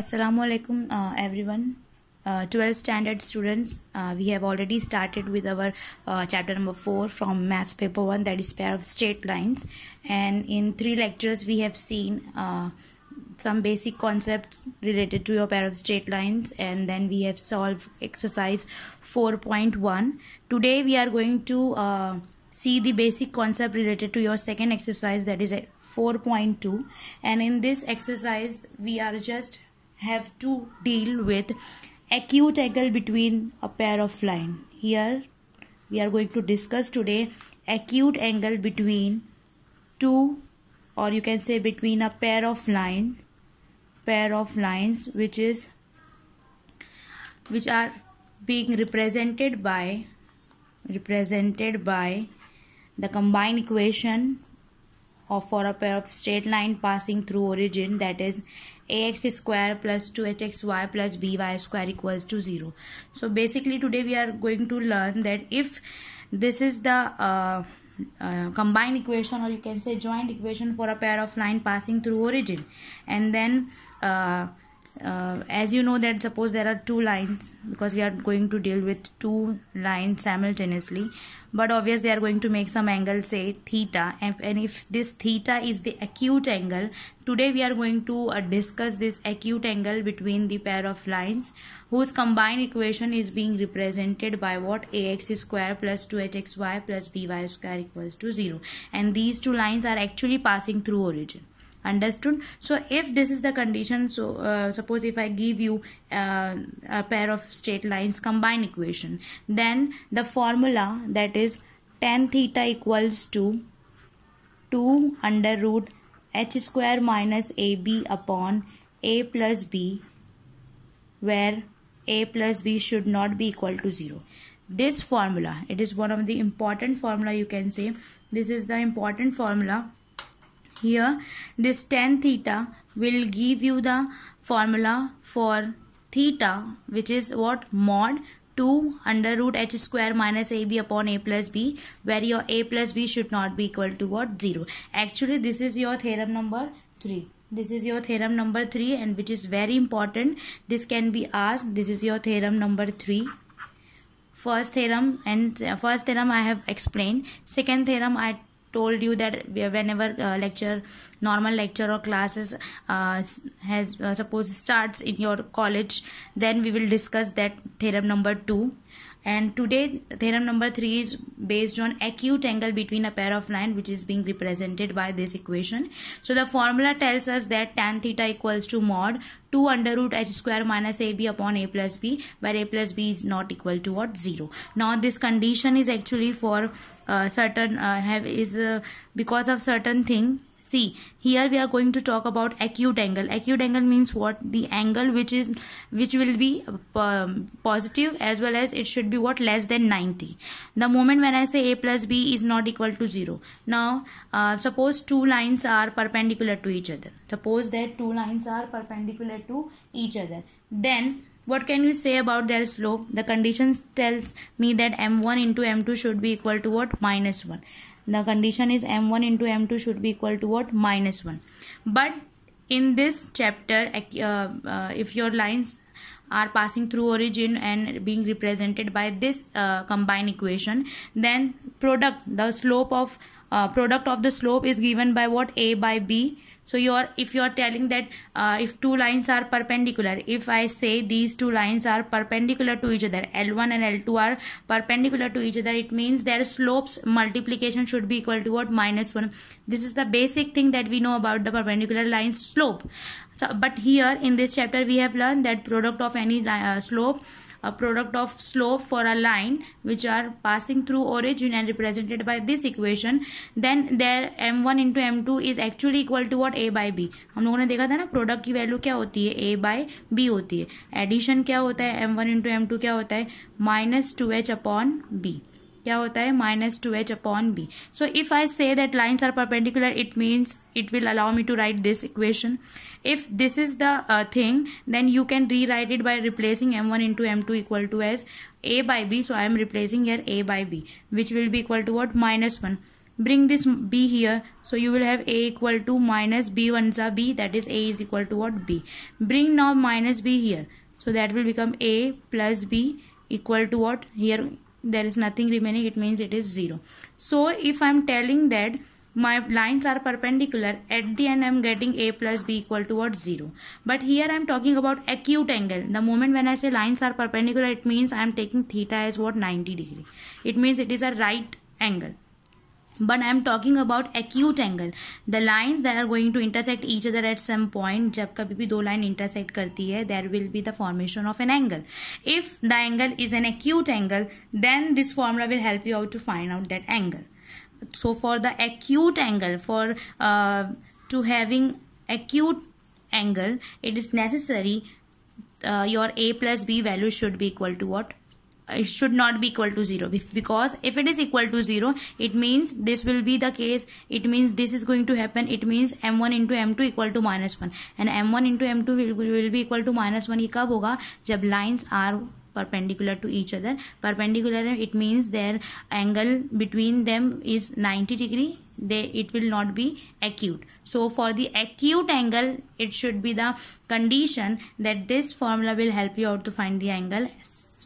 assalamu alaikum uh, everyone uh, 12 standard students uh, we have already started with our uh, chapter number 4 from maths paper 1 that is pair of straight lines and in three lectures we have seen uh, some basic concepts related to your pair of straight lines and then we have solved exercise 4.1 today we are going to uh, see the basic concept related to your second exercise that is 4.2 and in this exercise we are just have to deal with acute angle between a pair of line. Here we are going to discuss today acute angle between two or you can say between a pair of line pair of lines which is which are being represented by represented by the combined equation or for a pair of straight line passing through origin that is ax square plus 2hxy plus by square equals to 0 so basically today we are going to learn that if this is the uh, uh, combined equation or you can say joint equation for a pair of line passing through origin and then uh, uh, as you know that suppose there are two lines because we are going to deal with two lines simultaneously but obvious they are going to make some angle say theta and, and if this theta is the acute angle today we are going to uh, discuss this acute angle between the pair of lines whose combined equation is being represented by what ax square plus 2hxy plus by square equals to 0 and these two lines are actually passing through origin understood so if this is the condition so uh, suppose if i give you uh, a pair of straight lines combined equation then the formula that is tan theta equals to 2 under root h square minus ab upon a plus b where a plus b should not be equal to 0 this formula it is one of the important formula you can say this is the important formula here this tan theta will give you the formula for theta which is what mod 2 under root h square minus ab upon a plus b where your a plus b should not be equal to what 0. Actually this is your theorem number 3 this is your theorem number 3 and which is very important this can be asked this is your theorem number 3 first theorem and uh, first theorem i have explained second theorem i told you that whenever uh, lecture normal lecture or classes uh, has uh, suppose starts in your college then we will discuss that theorem number 2 and today theorem number 3 is based on acute angle between a pair of line which is being represented by this equation so the formula tells us that tan theta equals to mod 2 under root h square minus ab upon a plus b where a plus b is not equal to what 0 now this condition is actually for uh, certain uh, have is uh, because of certain thing see here we are going to talk about acute angle acute angle means what the angle which is which will be um, positive as well as it should be what less than 90 the moment when i say a plus b is not equal to 0 now uh, suppose two lines are perpendicular to each other suppose that two lines are perpendicular to each other then what can you say about their slope the conditions tells me that m1 into m2 should be equal to what minus 1 the condition is m1 into m2 should be equal to what minus 1 but in this chapter uh, uh, if your lines are passing through origin and being represented by this uh, combined equation then product the slope of uh, product of the slope is given by what a by b so you're if you're telling that uh, if two lines are perpendicular if i say these two lines are perpendicular to each other l1 and l2 are perpendicular to each other it means their slopes multiplication should be equal to what minus 1 this is the basic thing that we know about the perpendicular line slope so but here in this chapter we have learned that product of any uh, slope a product of slope for a line which are passing through origin and represented by this equation then their m1 into m2 is actually equal to what a by b हम लोगों ने देखा था ना product की value क्या होती है a by b होती है एडिशन क्या होता है m1 into m2 M to क्या होता है माइनस टू एच अपॉन क्या होता है minus two H upon B so if I say that lines are perpendicular it means it will allow me to write this equation if this is the thing then you can rewrite it by replacing M one into M two equal to as A by B so I am replacing yeah A by B which will be equal to what minus one bring this b here so you will have a equal to minus b ones are b that is a is equal to what b bring now minus b here so that will become a plus b equal to what here there is nothing remaining it means it is 0 so if I am telling that my lines are perpendicular at the end I am getting a plus b equal to what 0 but here I am talking about acute angle the moment when I say lines are perpendicular it means I am taking theta as what 90 degree it means it is a right angle but I am talking about acute angle the lines there are going to intersect each other at some point जब कभी भी दो line intersect करती है there will be the formation of an angle if the angle is an acute angle then this formula will help you out to find out that angle so for the acute angle for to having acute angle it is necessary your A plus B value should be equal to what it should not be equal to 0 because if it is equal to 0 it means this will be the case it means this is going to happen it means m1 into m2 equal to minus 1 and m1 into m2 will, will be equal to minus 1 ये will होगा lines are perpendicular to each other perpendicular it means their angle between them is 90 degree they it will not be acute so for the acute angle it should be the condition that this formula will help you out to find the angle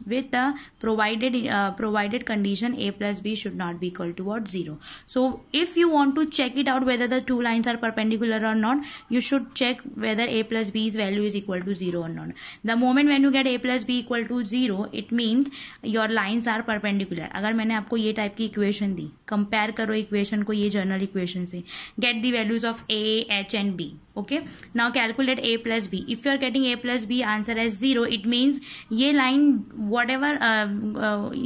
with the provided uh, provided condition a plus b should not be equal to what 0 so if you want to check it out whether the two lines are perpendicular or not you should check whether a plus b's value is equal to 0 or not the moment when you get a plus b equal to 0 it means your lines are perpendicular अगर मैंने आपको ये type की type the compare compare equation equation ये journal equation से Get the values of a, h, and b. Okay now calculate A plus B if you are getting A plus B answer as zero it means ये line whatever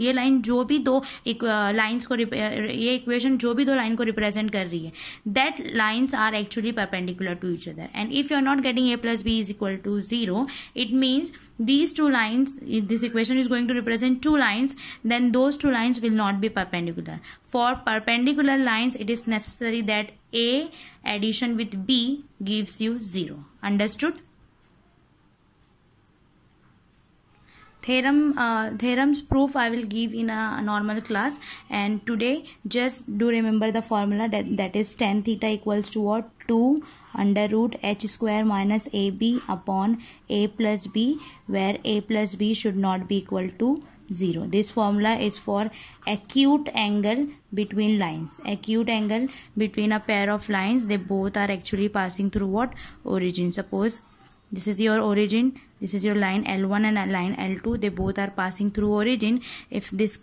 ये line जो भी दो lines uh, को uh, ये equation जो भी दो लाइन को रिप्रेजेंट कर रही है that lines are actually perpendicular to each other and if you are not getting A plus B is equal to zero it means these two lines this equation is going to represent two lines then those two lines will not be perpendicular for perpendicular lines it is necessary that a addition with b gives you 0 understood theorem uh, theorems proof i will give in a normal class and today just do remember the formula that, that is tan theta equals to what 2 under root h square minus ab upon a plus b where a plus b should not be equal to 0. This formula is for acute angle between lines. Acute angle between a pair of lines they both are actually passing through what origin. Suppose this is your origin this is your line l1 and line l2 they both are passing through origin if this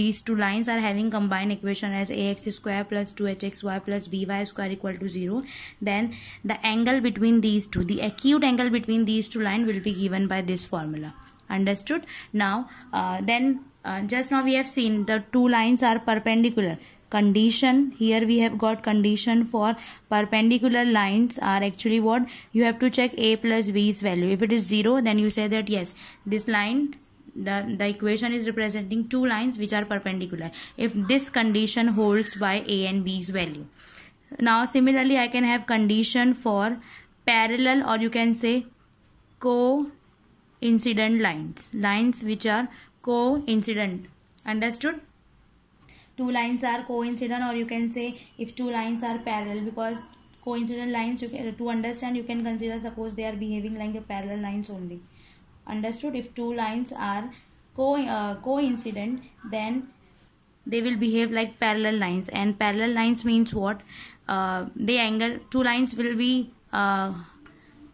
these two lines are having combined equation as ax square plus 2hxy plus by square equal to 0 then the angle between these two the acute angle between these two line will be given by this formula understood now uh, then uh, just now we have seen the two lines are perpendicular condition here we have got condition for perpendicular lines are actually what you have to check a plus b's value if it is 0 then you say that yes this line the, the equation is representing two lines which are perpendicular if this condition holds by a and b's value now similarly i can have condition for parallel or you can say co-incident lines lines which are co-incident understood two lines are coincident or you can say if two lines are parallel because coincident lines you can to understand you can consider suppose they are behaving like a parallel lines only understood if two lines are co uh, coincident then they will behave like parallel lines and parallel lines means what uh, the angle two lines will be uh,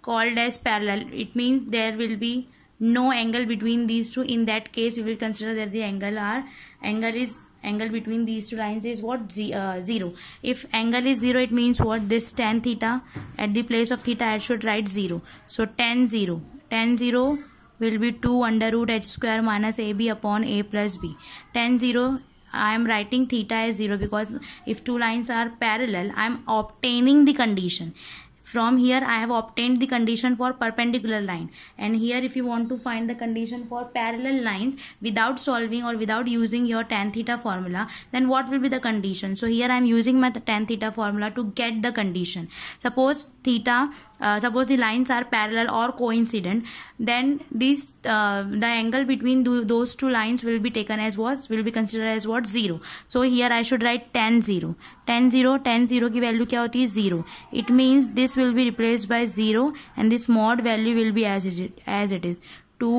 called as parallel it means there will be no angle between these two in that case we will consider that the angle are angle is angle between these two lines is what Z, uh, zero if angle is zero it means what this tan theta at the place of theta I should write zero so tan zero tan zero will be 2 under root h square minus ab upon a plus b. Tan 0 I am writing theta as 0 because if two lines are parallel I am obtaining the condition. From here I have obtained the condition for perpendicular line and here if you want to find the condition for parallel lines without solving or without using your tan theta formula then what will be the condition. So here I am using my tan theta formula to get the condition. Suppose theta suppose the lines are parallel or coincident then these the angle between those two lines will be taken as what will be considered as what zero so here i should write tan zero tan zero tan zero की value क्या होती है zero it means this will be replace by zero and this mod value will be as it as it is two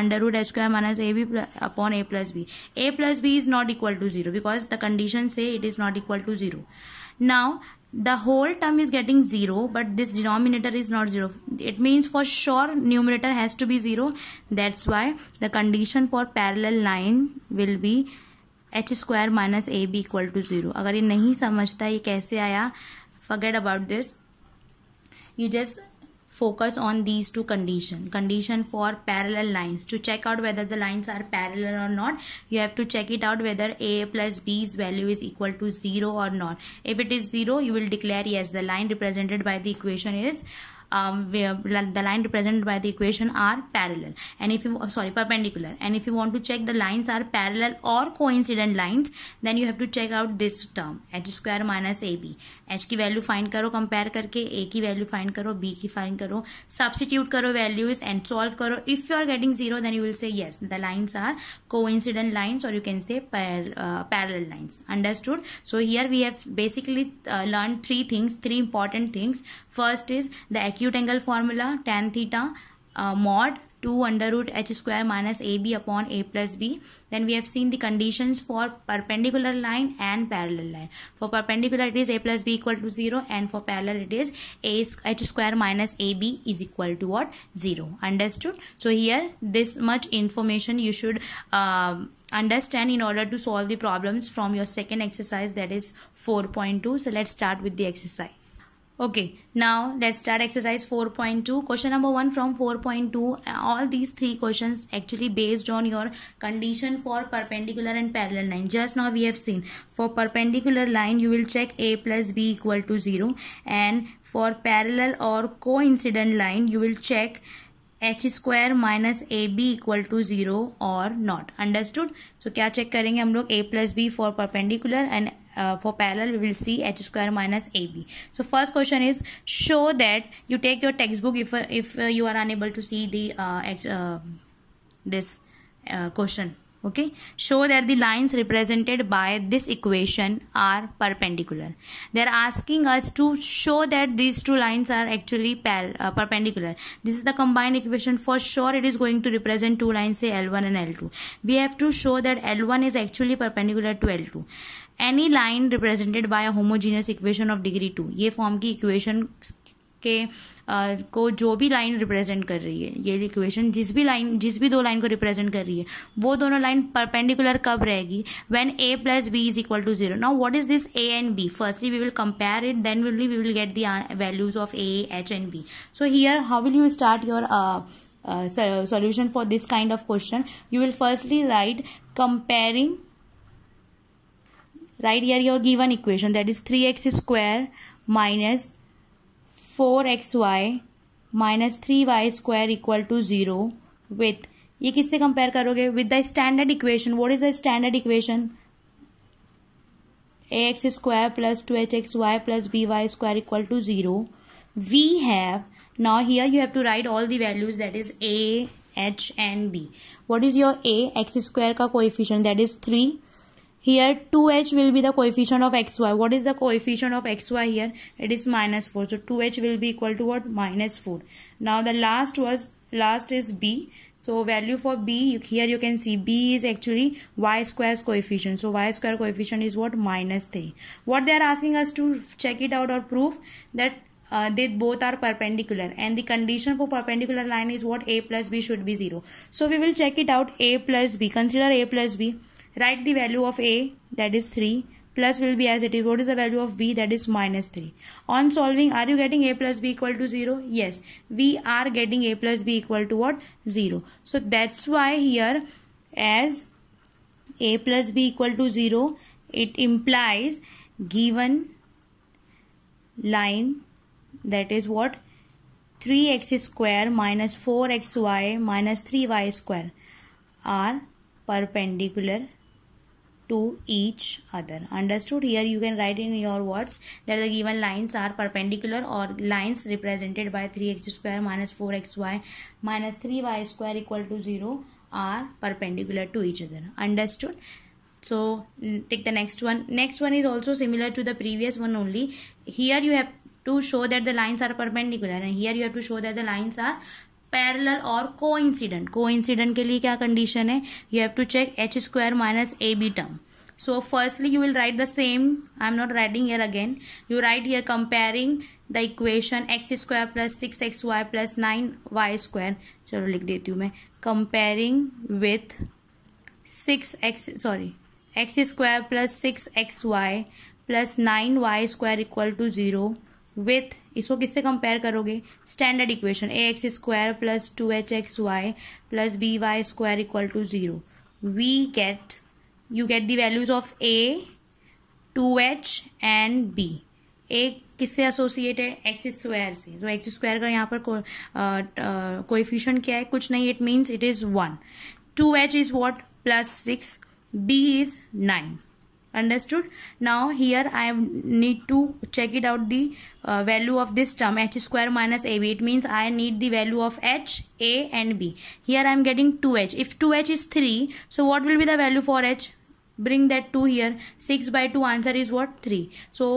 under root square minus A B upon A plus B A plus B is not equal to zero because the condition say it is not equal to zero now the whole term is getting zero but this denominator is not zero it means for sure numerator has to be zero that's why the condition for parallel line will be h square minus a b equal to zero agar ye nahi samajhta ye kaise aaya forget about this you just focus on these two condition condition for parallel lines to check out whether the lines are parallel or not you have to check it out whether a plus b's value is equal to 0 or not if it is 0 you will declare yes the line represented by the equation is um, the lines represented by the equation are parallel and if you sorry perpendicular and if you want to check the lines are parallel or coincident lines then you have to check out this term h square minus ab h ki value find karo compare karke a ki value find karo b ki find karo substitute karo values and solve karo if you are getting zero then you will say yes the lines are coincident lines or you can say par uh, parallel lines understood so here we have basically uh, learned three things three important things first is the acute angle formula tan theta uh, mod 2 under root h square minus ab upon a plus b then we have seen the conditions for perpendicular line and parallel line for perpendicular it is a plus b equal to 0 and for parallel it is a h square minus ab is equal to what 0 understood so here this much information you should uh, understand in order to solve the problems from your second exercise that is 4.2 so let's start with the exercise Okay, now let's start exercise 4.2. Question number 1 from 4.2. All these three questions actually based on your condition for perpendicular and parallel line. Just now we have seen for perpendicular line you will check A plus B equal to 0 and for parallel or coincident line you will check H square minus A B equal to zero और not understood so क्या check करेंगे हम लोग A plus B for perpendicular and uh, for parallel we will see h square minus ab so first question is show that you take your textbook if uh, if uh, you are unable to see the uh, uh, this uh, question okay show that the lines represented by this equation are perpendicular they are asking us to show that these two lines are actually par uh, perpendicular this is the combined equation for sure it is going to represent two lines say l1 and l2 we have to show that l1 is actually perpendicular to l2 any line represented by a homogeneous equation of degree two ये form की equation के uh, को जो भी line represent कर रही है ये इक्वेशन जिस भी लाइन जिस भी दो लाइन को रिप्रेजेंट कर रही है वो दोनों लाइन परपेंडिकुलर कब रहेगी when A plus B is equal to zero now what is this A and B firstly we will compare it then will we will get the values of A H and B so here how will you start your solution for this kind of question you will firstly write comparing right your given equation that is three X square minus four X Y minus three Y square equal to zero with ये किससे compare करोगे with the standard equation what is the standard equation A X square plus two H X Y plus B Y square equal to zero we have now here you have to write all the values that is A H and B what is your A X square का coefficient that is three Here 2h will be the coefficient of xy. What is the coefficient of xy here? It is minus 4. So 2h will be equal to what? Minus 4. Now the last was last is b. So value for b here you can see b is actually y square's coefficient. So y square coefficient is what? Minus 3. What they are asking us to check it out or prove that uh, they both are perpendicular and the condition for perpendicular line is what a plus b should be 0 so we will check it out a plus b consider a plus b Write the value of A that is 3 plus will be as it is. What is the value of B that is minus 3. On solving are you getting A plus B equal to 0? Yes. We are getting A plus B equal to what? 0. So that's why here as A plus B equal to 0 it implies given line that is what 3x square minus 4xy minus 3y square are perpendicular to each other understood here you can write in your words that the given lines are perpendicular or lines represented by 3x square minus 4xy minus 3y square equal to 0 are perpendicular to each other understood so mm, take the next one next one is also similar to the previous one only here you have to show that the lines are perpendicular and here you have to show that the lines are parallel और coincident coincident के लिए क्या condition है you have to check H square minus A B term so firstly you will write the same I am not writing yeah again you write yeah comparing the equation X square plus six X Y plus nine Y square चलो लिख देती हूँ मैं comparing with six X sorry X square plus six X Y plus nine Y square equal to zero with इसको किससे compare करोगे standard equation A X square plus two H X Y plus B Y square equal to zero we get you get the values of A two H and B A किससे associate है x square से तो x square का यहाँ पर coefficient uh, uh, क्या है कुछ नहीं it means it is one two H is what plus six B is nine understood now here i need to check it out the uh, value of this term h square minus ab it means i need the value of h a and b here i am getting 2h if 2h is 3 so what will be the value for h bring that 2 here 6 by 2 answer is what 3 so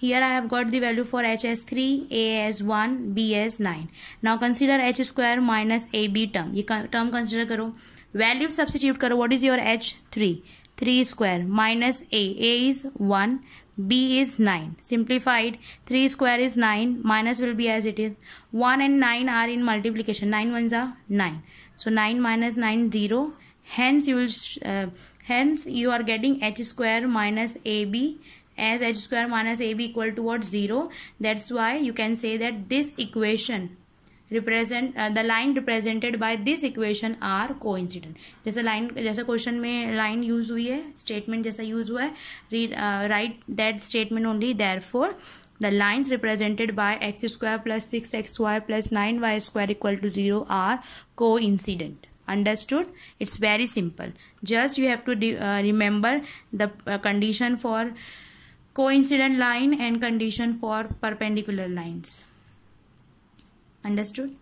here I have got the value for h as 3, a as 1, b as 9. Now consider h square minus ab term. ye term consider karo Value substitute karo What is your h? 3. 3 square minus a. a is 1, b is 9. Simplified, 3 square is 9, minus will be as it is. 1 and 9 are in multiplication. 9 ones are 9. So 9 minus 9, 0. Hence you will, uh, hence you are getting h square minus ab as h square minus ab equal to what 0. That's why you can say that this equation represent the line represented by this equation are को जैसे line जैसे question में line use हुई है statement जैसा use हुआ है right that statement only therefore the lines represented by X square plus six X square plus nine Y square equal to zero are coincident understood it's very simple just you have to remember the condition for condition line and condition for perpendicular lines understood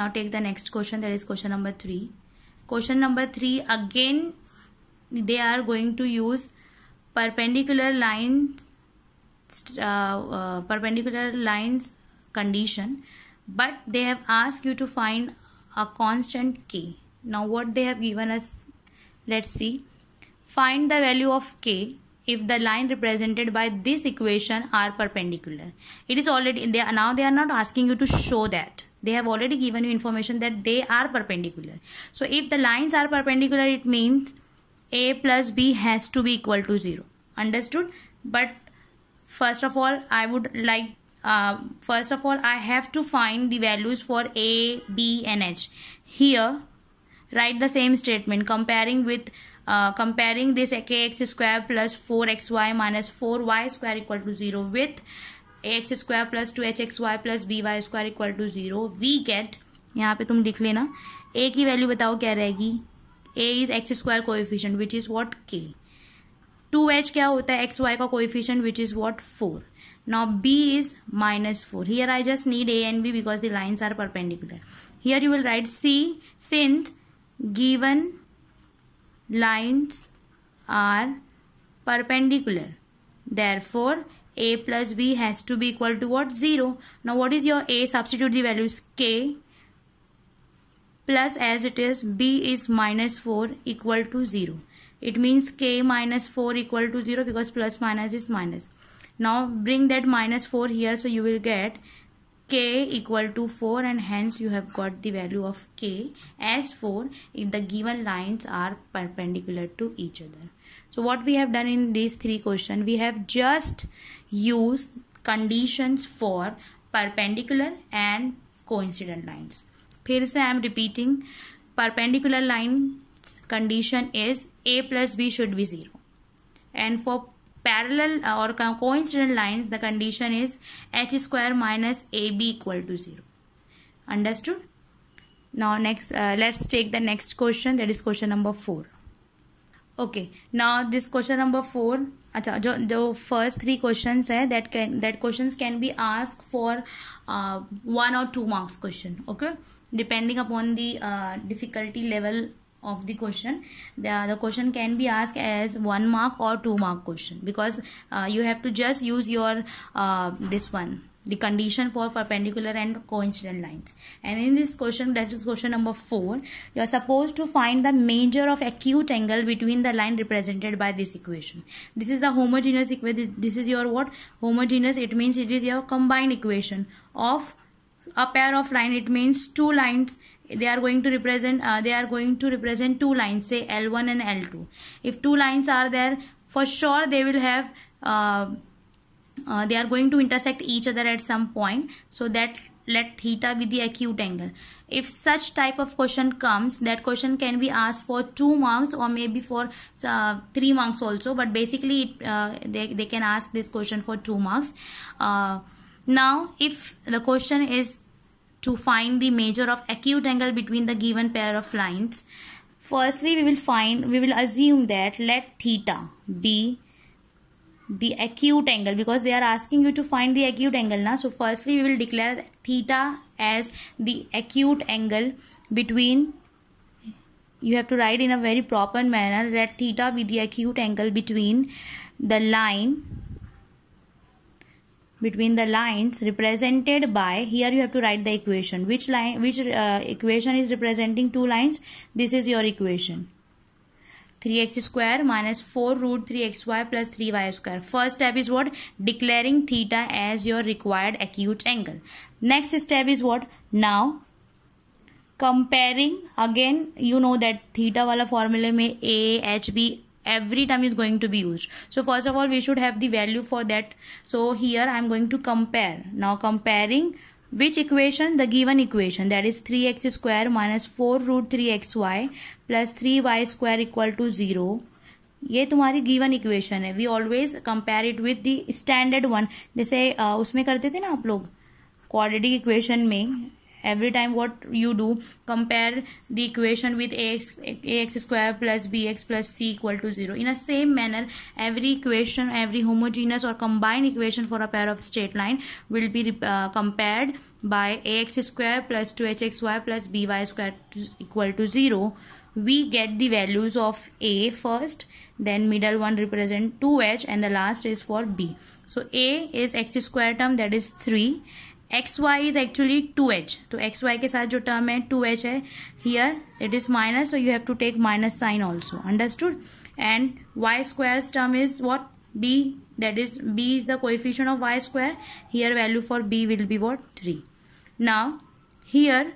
now take the next question that is question number 3 question number 3 again they are going to use perpendicular lines uh, uh, perpendicular lines condition but they have asked you to find a constant k now what they have given us let's see find the value of k if the line represented by this equation are perpendicular it is already there. now they are not asking you to show that they have already given you information that they are perpendicular so if the lines are perpendicular it means a plus b has to be equal to 0 understood but first of all i would like uh, first of all i have to find the values for a b and h here write the same statement comparing with uh, comparing this kx square plus 4xy minus 4y square equal to 0 with X square plus two H X Y plus B Y square equal to zero we get यहाँ पे तुम लिख लेना ए की value बताओ क्या रहेगी A is X square coefficient which is what के टू एच क्या होता है एक्स वाई का coefficient which is what four now B is minus four here I just need A and B because the lines are perpendicular here you will write see since given lines are perpendicular therefore a plus b has to be equal to what 0 now what is your a substitute the values k plus as it is b is minus 4 equal to 0 it means k minus 4 equal to 0 because plus minus is minus now bring that minus 4 here so you will get k equal to 4 and hence you have got the value of k as 4 if the given lines are perpendicular to each other. So what we have done in these three questions, we have just used conditions for perpendicular and coincident lines. फिर I am repeating: perpendicular lines condition is a plus b should be zero, and for parallel uh, or coincident lines the condition is h square minus ab equal to 0 understood now next uh, let's take the next question that is question number 4 okay ना this question number four अच्छा जो जो first three question है that can that question can be ask for one और two marks question okay depending upon the difficulty level of the question the question can be ask as one mark और two mark question because you have to just use your this one the condition for perpendicular and coincident lines and in this question that is question number 4 you are supposed to find the measure of acute angle between the line represented by this equation this is the homogeneous equation this is your what homogeneous it means it is your combined equation of a pair of line it means two lines they are going to represent uh, they are going to represent two lines say l1 and l2 if two lines are there for sure they will have uh, uh, they are going to intersect each other at some point so that let theta be the acute angle if such type of question comes that question can be asked for two marks or maybe for uh, three marks also but basically uh, they, they can ask this question for two marks uh, now if the question is to find the measure of acute angle between the given pair of lines firstly we will find we will assume that let theta be the acute angle because they are asking you to find the acute angle now so firstly we will declare theta as the acute angle between you have to write in a very proper manner let theta be the acute angle between the line between the lines represented by here you have to write the equation which line which uh, equation is representing two lines this is your equation three X square minus four root three X Y plus three Y square first step is what declaring theta as your required acute angle next step is what now comparing again you know that theta वाला फॉर्मूले में A H B every time is going to be used so first of all we should have the value for that so here i am going to compare now comparing which equation the given equation that is 3x square minus 4 root 3xy plus 3y square equal to 0 ये तुम्हारी given equation है we always compare it with the standard one जैसे उसमें करते थे ना आप लोग क्वाड्रेटिक इक्वेशन में every time what you do compare the equation with ax, ax square plus bx plus c equal to 0 in a same manner every equation every homogeneous or combined equation for a pair of straight line will be uh, compared by ax square plus 2hxy plus by square to, equal to 0 we get the values of a first then middle one represent 2h and the last is for b so a is x square term that is 3 x y is actually two h तो x y के साथ जो term है two h है here it is minus so you have to take minus sign also understood and y square term is what b that is b is the coefficient of y square here value for b will be what three now here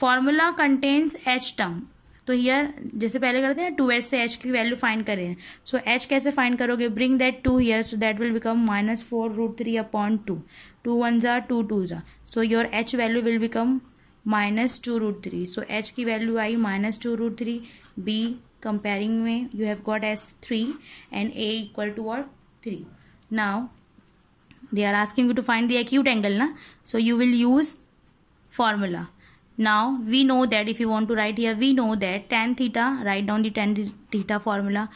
formula contains h term तो here जैसे पहले करते हैं to h से h की value find करें so so, h कैसे find करोगे bring that to here so that will become minus four root three upon two two one ज़ा टू टू ज़ा so your h value will become minus two root three so H की value I minus two root three b comparing में you have got as three and a equal to और three now they are asking you to find the acute angle ना so you will use formula now we know that if you want to write your we know that tan theta write down the tan theta formula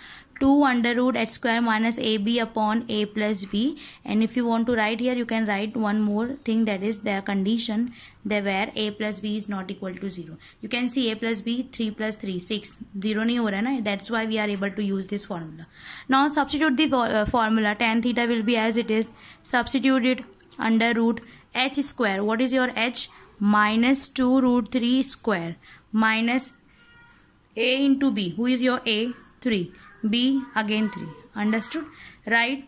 2 under root h square minus ab upon a plus b and if you want to write here you can write one more thing that is the condition there where a plus b is not equal to 0 you can see a plus b 3 plus 3 6 0 nahi ho raha na that's why we are able to use this formula now substitute the uh, formula tan theta will be as it is substitute it under root h square what is your h minus 2 root 3 square minus a into b who is your a 3 b again 3 understood right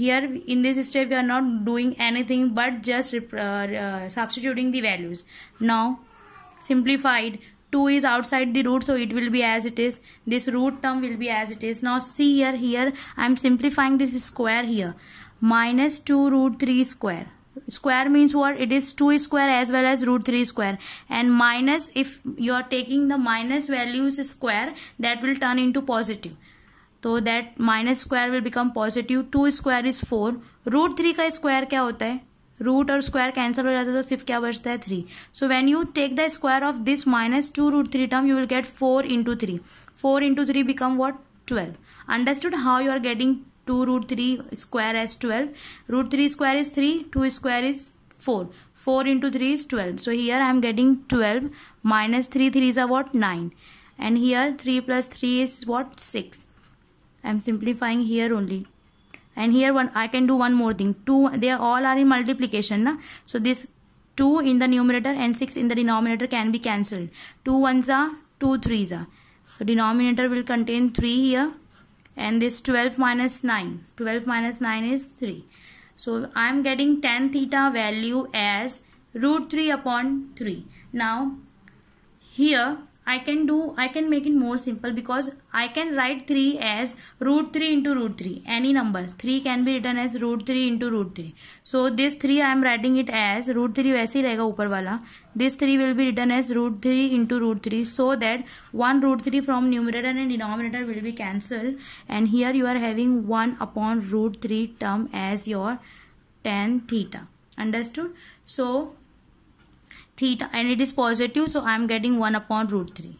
here in this step we are not doing anything but just uh, uh, substituting the values now simplified 2 is outside the root so it will be as it is this root term will be as it is now see here here i am simplifying this square here minus 2 root 3 square square means what it is 2 square as well as root 3 square and minus if you are taking the minus values square that will turn into positive तो that minus square will become positive two square is four root three का square क्या होता है root और square cancel हो जाता है तो सिर्फ क्या बचता है three so when you take the square of this minus two root three term you will get four into three four into three become what twelve understood how you are getting two root three square as twelve root three square is three two square is four four into three is twelve so here I am getting twelve minus three three is a what nine and here 3 plus 3 is what 6 I am simplifying here only and here one I can do one more thing 2 they all are in multiplication na? so this 2 in the numerator and 6 in the denominator can be cancelled 2 ones are 2 threes are so denominator will contain 3 here and this 12 minus 9 12 minus 9 is 3 so I am getting tan theta value as root 3 upon 3 now here I can do, I can make it more simple because I can write 3 as root 3 into root 3. Any number. 3 can be written as root 3 into root 3. So this 3 I am writing it as root 3 वैसे ही रहेगा ऊपर This 3 will be written as root 3 into root 3 so that 1 root 3 from numerator and denominator will be cancelled and here you are having 1 upon root 3 term as your tan theta. Understood? So theta and it is positive so I am getting 1 upon root 3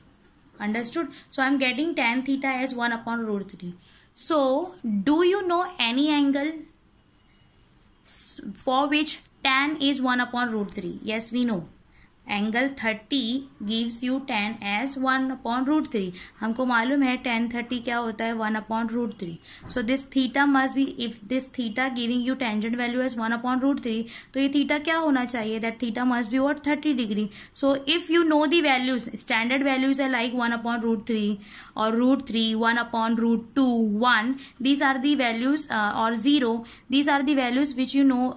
understood so I am getting tan theta as 1 upon root 3 so do you know any angle for which tan is 1 upon root 3 yes we know angle thirty gives you tan as one upon root three हमको मालूम है tan thirty क्या होता है one upon root three so this theta must be if this theta giving you tangent value as one upon root three तो ये theta क्या होना चाहिए that theta must be what thirty degree so if you know the values standard values are like one upon root three और root three one upon root two one these are the values और zero these are the values which you know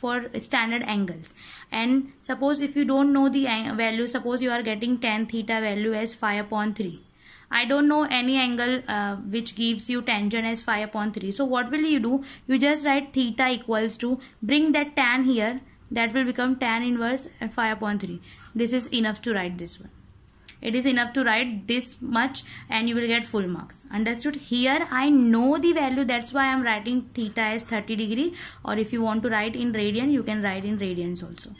for standard angles and suppose if you don't know the value suppose you are getting tan theta value as phi upon 3 I don't know any angle uh, which gives you tangent as phi upon 3. So what will you do? You just write theta equals to bring that tan here that will become tan inverse and phi upon 3. This is enough to write this one it is enough to write this much and you will get full marks understood here i know the value that's why i'm writing theta as 30 degree or if you want to write in radian you can write in radians also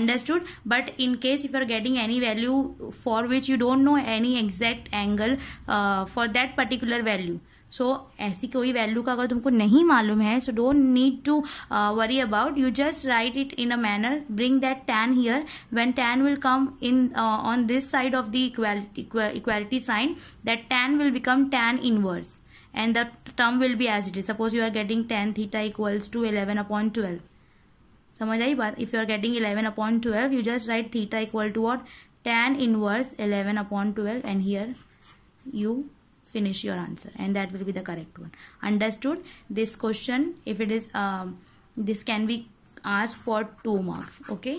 understood but in case if you're getting any value for which you don't know any exact angle uh, for that particular value so so, ऐसी कोई value का अगर तुमको नहीं मालूम है so don't need to worry about you just write it in a manner bring that tan here when tan will come in on this side of the equality sign that tan will become tan inverse and the term will be as it is suppose you are getting 10 theta equals to eleven upon twelve समझ आई बात if you are getting eleven upon twelve you just right theta equal to what tan inverse eleven upon twelve and here you finish your answer and that will be the correct one understood this question if it is um, this can be asked for two marks okay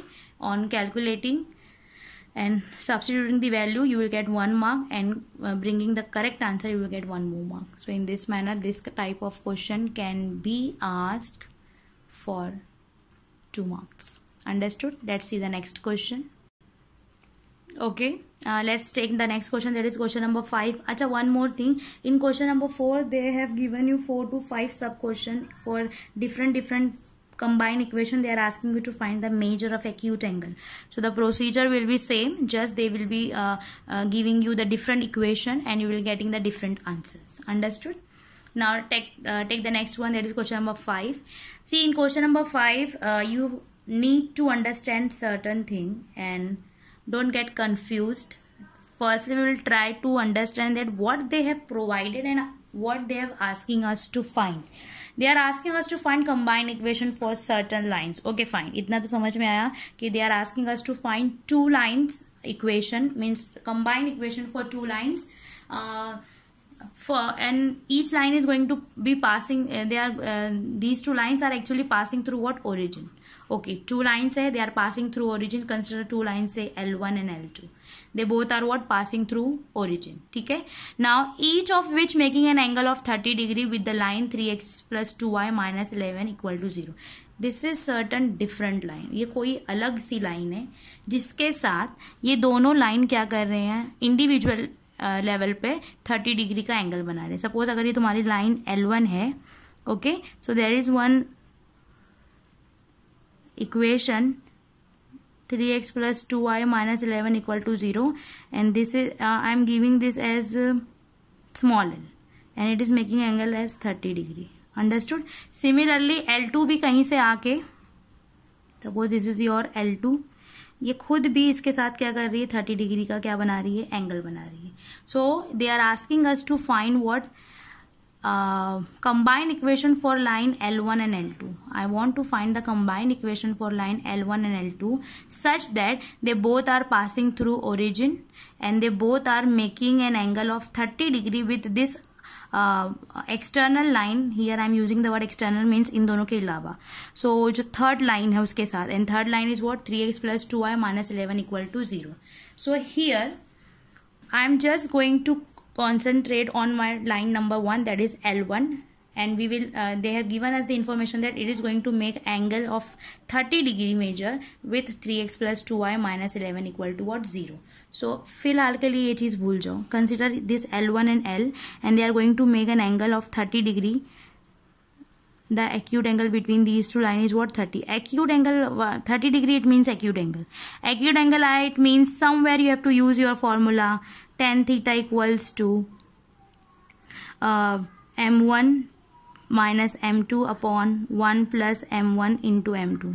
on calculating and substituting the value you will get one mark and uh, bringing the correct answer you will get one more mark so in this manner this type of question can be asked for two marks understood let's see the next question okay uh, let's take the next question that is question number 5 acha one more thing in question number 4 they have given you 4 to 5 sub question for different different combined equation they are asking you to find the measure of acute angle so the procedure will be same just they will be uh, uh, giving you the different equation and you will getting the different answers understood now take uh, take the next one that is question number 5 see in question number 5 uh, you need to understand certain thing and don't get confused firstly we will try to understand that what they have provided and what they are asking us to find they are asking us to find combined equation for certain lines okay fine इतना तो समझ में आया कि they are asking us to find two lines equation means combined equation for two lines uh, for and each line is going to be passing uh, they are uh, these two lines are actually passing through what origin okay two lines है they are passing through origin consider two lines है L one and L two they both are what passing through origin ठीक है now each of which making an angle of thirty degree with the line three x plus two y minus eleven equal to zero this is certain different line ये कोई अलग सी line है जिसके साथ ये दोनों लाइन क्या कर रहे हैं इंडिविजुअल लेवल uh, पे थर्टी डिग्री का एंगल बना रहे हैं सपोज अगर ये तुम्हारी लाइन एल वन है okay so there is one equation 3x plus 2y minus 11 equal to 0 and this is uh, I am giving this as uh, small l and it is making angle as 30 degree understood similarly L2 भी कहीं से आके suppose this is your L2 ये खुद भी इसके साथ क्या कर रही है थर्टी डिग्री का क्या बना रही है एंगल बना रही है so they are asking us to find what Uh, combined equation for line L1 and L2. I want to find the combined equation for line L1 and L2 such that they both are passing through origin and they both are making an angle of 30 degree with this uh, line. Here I am using the word external means in इन दोनों के अलावा so, जो third line है उसके साथ and third line is what 3x plus 2y minus 11 equal to zero. So here I am just going to concentrate on my line number 1 that is L1 and we will uh, they have given us the information that it is going to make angle of 30 degree measure with 3x plus 2y minus 11 equal to what 0 so fill alkali it is ये चीज़ Consider this L1 and L, and they are going to make an angle of 30 degree. the acute angle between these two lines is what 30 acute angle uh, 30 degree it means acute angle acute angle uh, it means somewhere you have to use your formula tan theta equals to uh, m1 minus m2 upon 1 plus m1 into m2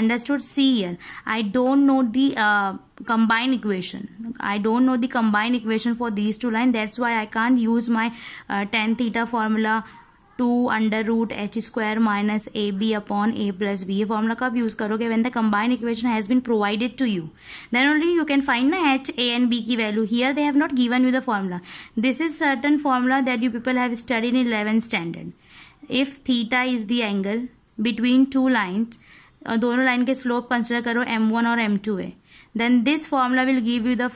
understood see here i don't know the uh, combined equation i don't know the combined equation for these two lines that's why i can't use my uh, tan theta formula two under root H square minus A B upon A plus b ये formula कब use करोगे when the combined equation has been provided to you then only you can find ना h a and B की value here they have not given you the formula this is certain formula that you people have studied in eleven standard if theta is the angle between two lines दोनों line के slope consider करो m one और M two है then this formula will give you the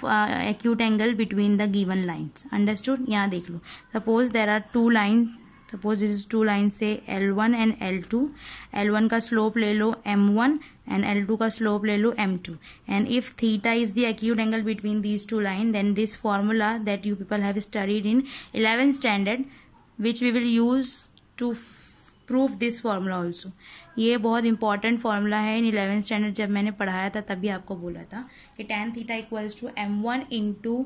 acute angle between the given lines understood यहाँ देख लो suppose there are two lines suppose इस two line से L one and L two L one का slope ले लो m one and L two का slope ले लो m two and if theta is the acute angle between these two line then this formula that you people have studied in eleventh standard which we will use to proof this formula also ये बहुत important formula है इन eleventh standard जब मैंने पढ़ाया था तभी आपको बोला था कि tan theta equals to M one into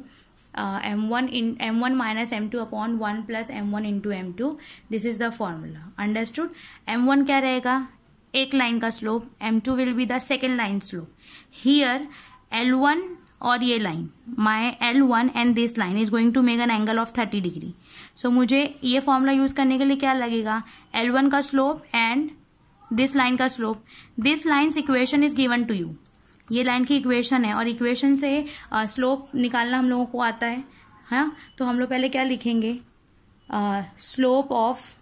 m one in m one minus M two upon one plus m one into M two this is the formula understood m one क्या रहेगा एक लाइन का slope m two will be the second line slope here L one और ये line my L one and this line is going to make an angle of thirty degree सो मुझे ये formula use करने के लिए क्या लगेगा एल वन का स्लोप एंड दिस लाइन का slope this lines equation is given to you ये लाइन की इक्वेशन है और इक्वेशन से स्लोप निकालना हम लोगों को आता है हाँ तो हम लोग पहले क्या लिखेंगे slope of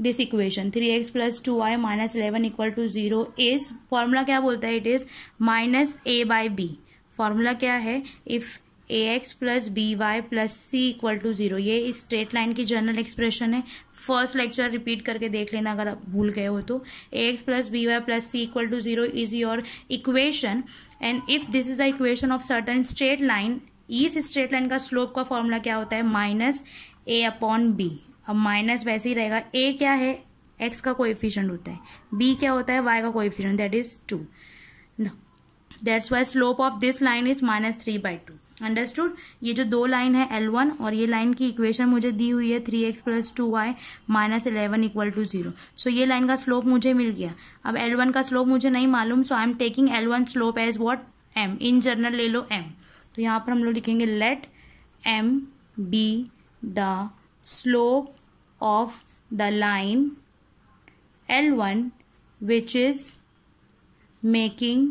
this equation three x plus two y minus eleven equal to zero is formula क्या बोलता है it is minus a by b formula क्या है if a x plus B y plus c equal to zero ये straight line की general expression है first lecture repeat करके देख लेना अगर आप भूल गए हो तो a x plus B y plus c equal to zero is your equation and if this is the equation of certain straight line इस स्ट्रेट लाइन का स्लोप का फॉर्मूला क्या होता है माइनस ए अपॉन बी अब minus वैसे ही रहेगा ए क्या है एक्स का कोएफिशिएंट होता है बी क्या होता है वाई का coefficient that is two that's why slope of this line is minus three by two understood ये जो दो लाइन है एल वन और ये लाइन की इक्वेशन मुझे दी हुई है three x plus two y minus eleven equal to zero so ये लाइन का स्लोप मुझे मिल गया अब एल वन का स्लोप मुझे नहीं मालूम so I am taking L one slope as what m in general ले लो एम तो यहाँ पर हम लोग लिखेंगे let m be the slope of the line L one which is making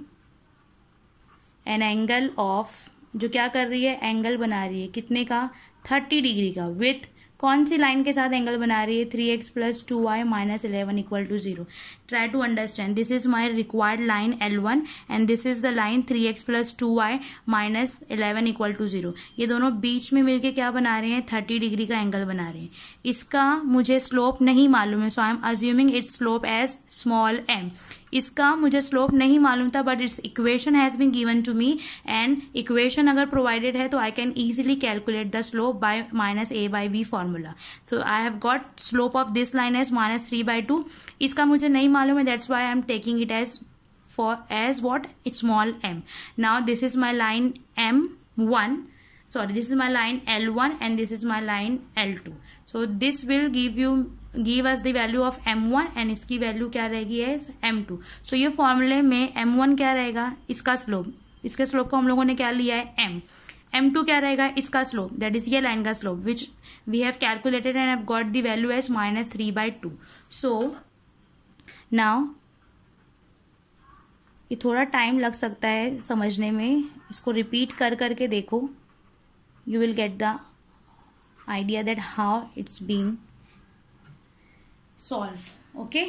an angle of जो क्या कर रही है एंगल बना रही है कितने का थर्टी डिग्री का विथ कौन सी लाइन के साथ एंगल बना रही है three x plus two y minus eleven equal to zero try to understand this is my required line L one and this is the line three x plus two y minus eleven equal to zero ये दोनों बीच में मिलके क्या बना रहे हैं thirty degree का angle बना रहे हैं इसका मुझे स्लोप नहीं मालूम है so I am assuming its slope as small m इसका मुझे स्लोप नहीं मालूम था but its equation has been given to me and equation अगर प्रोवाइडेड है तो I can easily calculate the slope by minus a by b formula so I have got slope of this line as minus three by two इसका मुझे नहीं मालूम है that's why I am taking it as for as what small m now this is my line m one sorry this is my line L one and this is my line L two so this will give you give us the value of m one and इसकी value क्या रहेगी है M to सो ये फॉर्मूले में M one क्या रहेगा इसका स्लोप इसके स्लोप को हम लोगों ने क्या लिया है एम एम टू क्या रहेगा इसका स्लोप दैट इज ये लाइन का slope which we have calculated and have got the value as minus three by two so now ये थोड़ा टाइम लग सकता है समझने में इसको रिपीट कर करके देखो you will get the idea that how it's being solve okay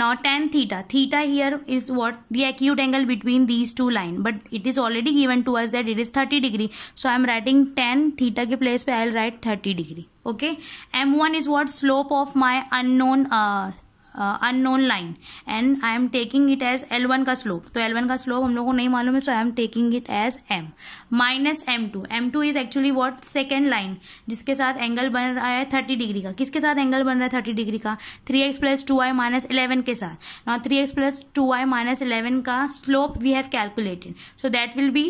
now tan theta theta here is what the acute angle between these two line but it is already given to us that it is 30 degree so i am writing tan theta ke place pe i'll write 30 degree okay m1 is what slope of my unknown uh, unknown line and I am taking it as L one का slope तो L one का slope हम लोग को नहीं मालूम है so I am taking it as M minus M two M two is actually what second line जिसके साथ एंगल बन रहा है थर्टी डिग्री का किसके साथ एंगल बन रहा है थर्टी डिग्री का three x plus two I minus eleven के साथ three x plus two I minus eleven का slope we have calculated so that will be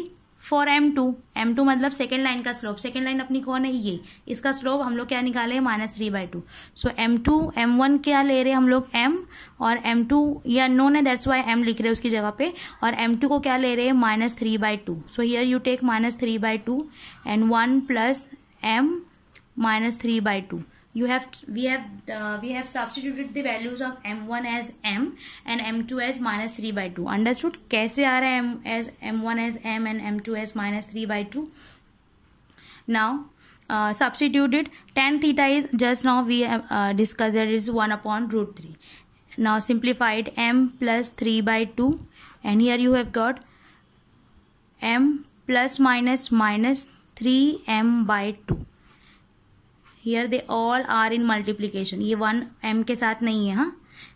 for M two M two मतलब सेकेंड लाइन का slope second line अपनी कौन है ये इसका स्लोप हम लोग क्या निकाले हैं minus three by two so M two M one क्या ले रहे हैं हम लोग एम और एम टू या नोन है दैट्स वाई एम लिख रहे हैं उसकी जगह पे और एम टू को क्या ले रहे हैं minus three by two so here you take minus three by two and one plus M minus three by two you have we have uh, we have substituted the values of m1 as m and m2 as minus 3 by 2 understood कैसे आ रहा है m as m1 as m and m2 as minus 3 by 2 now uh, substituted tan theta is just now we have uh, discussed that is 1 upon root 3 now simplified m plus 3 by 2 and here you have got m plus minus minus 3m by 2 here they all are in multiplication ये one M के साथ नहीं है हाँ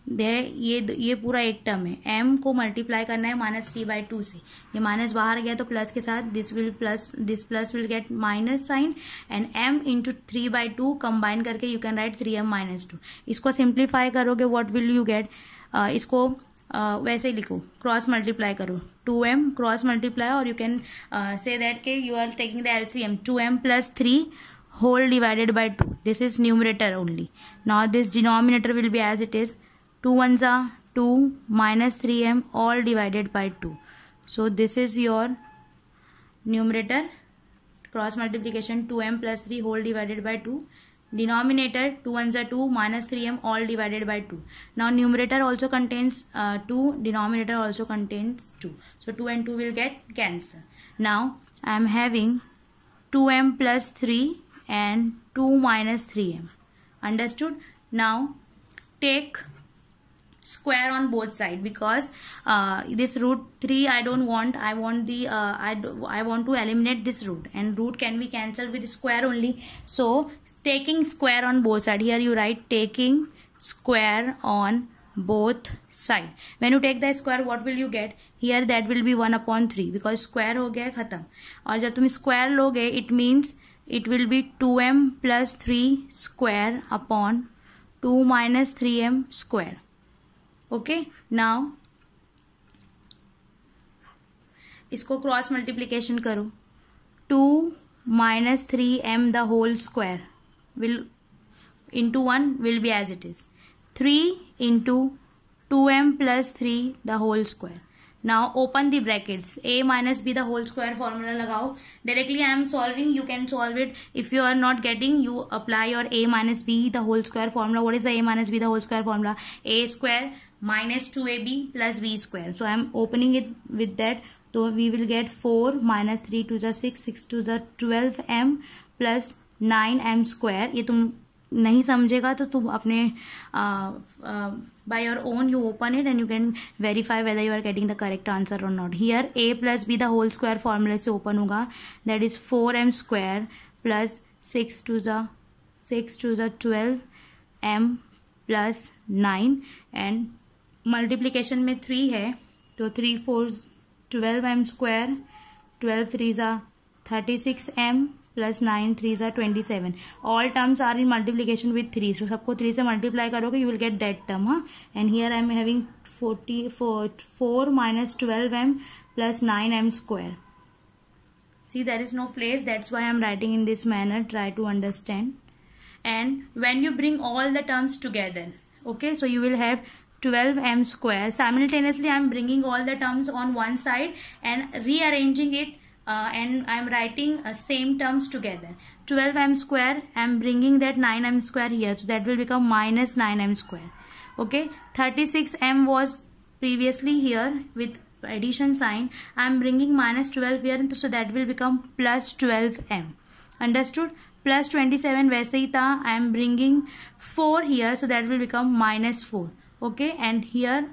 दे ये ये पूरा एक टर्म है एम को मल्टीप्लाई करना है माइनस थ्री बाई टू से ये माइनस बाहर गया तो प्लस के साथ this will plus this plus will get minus sign and M into three by two combine करके you can write three M minus two इसको सिंप्लीफाई करोगे वॉट विल यू गेट इसको uh, वैसे ही लिखो क्रॉस मल्टीप्लाई करो two M cross multiply और you can say that के you are taking the L C M two M plus three whole divided by 2 this is numerator only now this denominator will be as it is 2 ones are 2 minus 3m all divided by 2 so this is your numerator cross multiplication 2m plus 3 whole divided by 2 denominator 2 ones are 2 minus 3m all divided by 2 now numerator also contains uh, 2 denominator also contains 2 so 2 and 2 will get cancel. now i am having 2m plus 3 and 2 minus 3m understood now take square on both side because uh, this root 3 I don't want I want the uh, I, I want to eliminate this root and root can be cancelled with square only so taking square on both side here you write taking square on both side when you take the square what will you get here that will be 1 upon 3 because square ho gaya khatam aur jab tum square loge it means it will be 2m plus 3 square upon 2 minus 3m square okay now इसको cross multiplication करो two minus three M the whole square will into one will be as it is three into two M plus three the whole square now open the brackets A minus B the whole square formula लगाओ directly I am solving you can solve it if you are not getting you apply your A minus B the whole square formula what is a A minus B the whole square formula A square minus two A B plus B square so I am opening it with that तो we will get four minus three two are six six two are twelve M plus nine M square ये तुम नहीं समझेगा तो तुम अपने by your own you open it and you can verify whether you are getting the correct answer or not here a plus b the whole square formula se open hoga that is 4m square plus 6 to the 6 to the 12 m plus 9 and multiplication में three है तो three four twelve M square twelve three are thirty six M plus nine three are twenty seven all terms are in multiplication with three so सबको three से multiply करोगे you will get that term हाँ and here I am having forty four four minus twelve M plus nine M square see there is no place that's why I am writing in this manner try to understand and when you bring all the terms together okay so you will have 12m square simultaneously i am bringing all the terms on one side and rearranging it uh, and I'm writing uh, same terms together. 12m square, I'm bringing that 9m square here. So that will become minus 9m square. Okay. 36m was previously here with addition sign. I'm bringing minus 12 here. So that will become plus 12m. Understood? Plus 27 Vesaita, I am bringing 4 here. So that will become minus 4. Okay. And here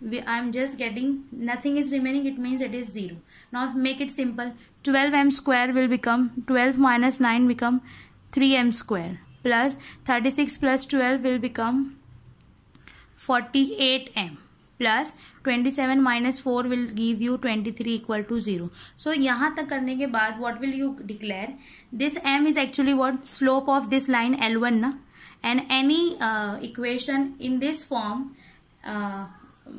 we, I'm just getting nothing is remaining it means it is 0 now make it simple 12m square will become 12 minus 9 become 3m square plus 36 plus 12 will become 48m 27 seven minus four will give you 23 equal to zero. So यहाँ तक करने के बाद what will you declare this M is actually what slope of this line L one ना and equation in this form uh,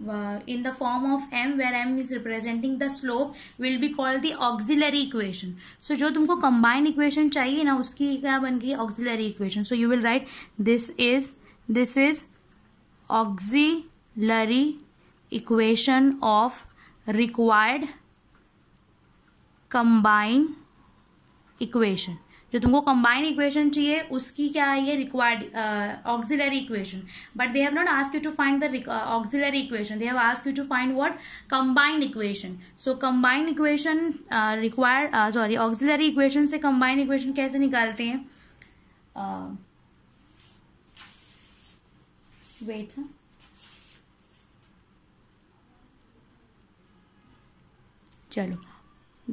uh, in the form of m where m is representing the slope will be called the auxiliary equation so jo tumko combined equation chahiye na uski kya ban gayi auxiliary equation so you will write this is this is auxiliary equation of required combined equation जो तुमको combined equation चाहिए उसकी क्या है ये required auxiliary equation but they have not ask you to find the auxiliary equation they have ask you to find what combined equation so combined equation require sorry auxiliary equation से combined equation कैसे निकालते हैं wait uh, चलो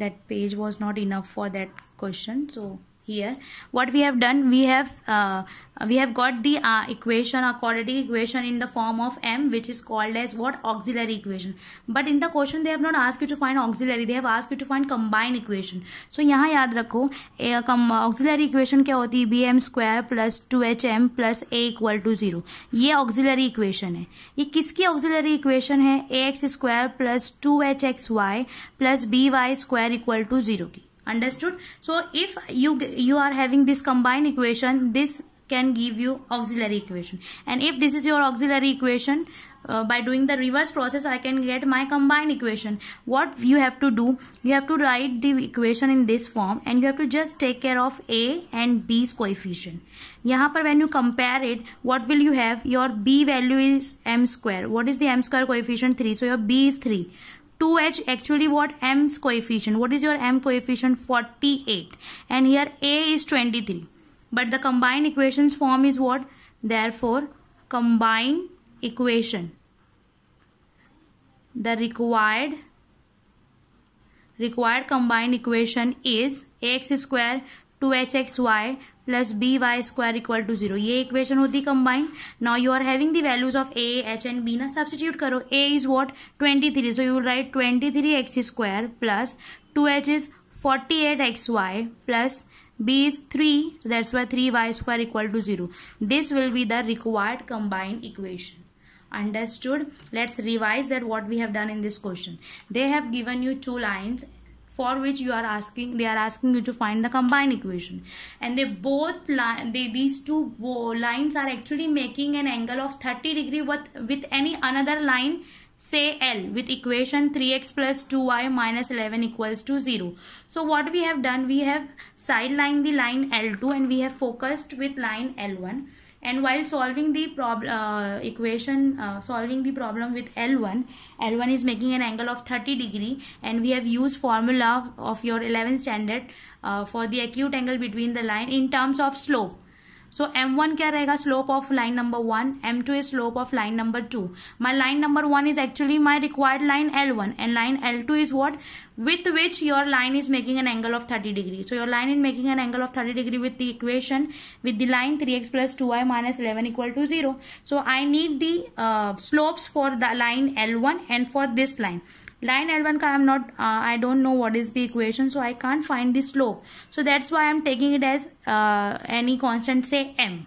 that page was not enough for that question so here what we have done we have uh, we have got the uh, equation or quadratic equation in the form of m which is called as what auxiliary equation but in the question they have not asked you to find auxiliary they have asked you to find combined equation so yahan yaad rakho auxiliary auxiliary equation kya hoti b m square plus 2 h m plus a equal to 0 ye auxiliary equation hai ye kiski auxiliary equation hai ax square plus 2 h x y plus plus B Y square equal to zero understood so if you you are having this combined equation this can give you auxiliary equation and if this is your auxiliary equation uh, by doing the reverse process I can get my combined equation what you have to do you have to write the equation in this form and you have to just take care of a and b's coefficient यहाँ पर when you compare it what will you have your b value is m square what is the m square coefficient 3 so your b is 3 2h actually what m's coefficient what is your m coefficient 48 and here a is 23 but the combined equations form is what therefore combined equation the required required combined equation is x square 2hxy plus B Y square equal to zero ये equation होती combined now you are having the values of A H and B ना substitute करो A is what twenty three so you write twenty three X square plus two H is forty eight X Y plus B is three that's why three Y square equal to zero this will be the required combined equation understood let's revise that what we have done in this question they have given you two lines for which you are asking they are asking you to find the combined equation and they both line they these two lines are actually making an angle of 30 degree with with any another line say L with equation 3x plus 2y minus 11 equals to 0. So what we have done, we have sidelined the line L2 and we have focused with line L1 and while solving the problem uh, equation uh, solving the problem with L1 L1 is making an angle of 30 degree and we have used formula of your 11th standard uh, for the acute angle between the line in terms of slope so M one क्या रहेगा slope of line number one M two is slope of line number two my line number one is actually my required line L one and line L two is what with which your line is making an angle of thirty degree so your line is making an angle of thirty degree with the equation with the line three x plus two I minus eleven equal to zero so I need the slopes for the line L one and for this line line L1 I am not uh, I don't know what is the equation so I can't find the slope so that's why I am taking it as uh, any constant say m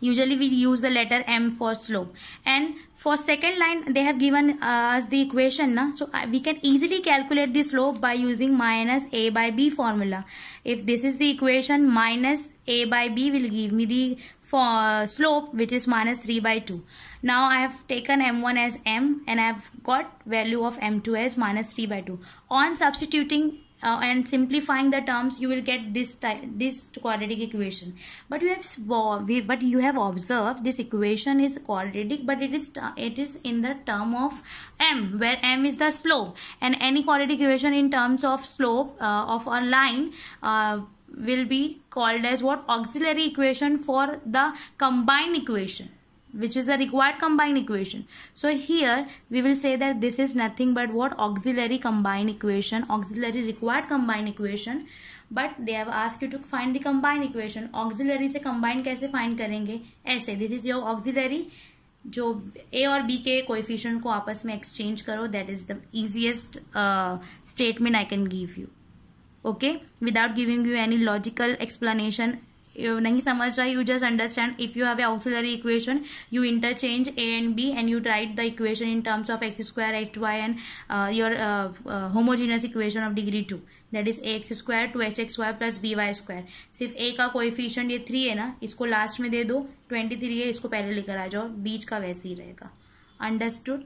usually we use the letter m for slope and for second line, they have given uh, us the equation. Na? So, uh, we can easily calculate the slope by using minus a by b formula. If this is the equation, minus a by b will give me the for, uh, slope which is minus 3 by 2. Now, I have taken m1 as m and I have got value of m2 as minus 3 by 2. On substituting uh, and simplifying the terms you will get this type, this quadratic equation but you have but you have observed this equation is quadratic but it is it is in the term of m where m is the slope and any quadratic equation in terms of slope uh, of a line uh, will be called as what auxiliary equation for the combined equation which is the required combined equation. So here we will say that this is nothing but what auxiliary combined equation, auxiliary required combined equation. But they have asked you to find the combined equation. Auxiliary से combined कैसे find करेंगे ऐसे this is your auxiliary जो a और b के coefficient coefficient को आपस में एक्सचेंज करो That is the easiest uh, statement I can give you. okay without giving you any logical explanation नहीं समझ रहा you just understand if you have a auxiliary equation you interchange A and B and you write the equation in terms of X square X Y and your homogeneous equation of degree two that is X square two H X square plus B Y square सिर्फ A का coefficient ये three है ना इसको last में दे दो twenty three है इसको पहले लेकर आ जाओ बीच का वैसे ही रहेगा अंडरस्टूड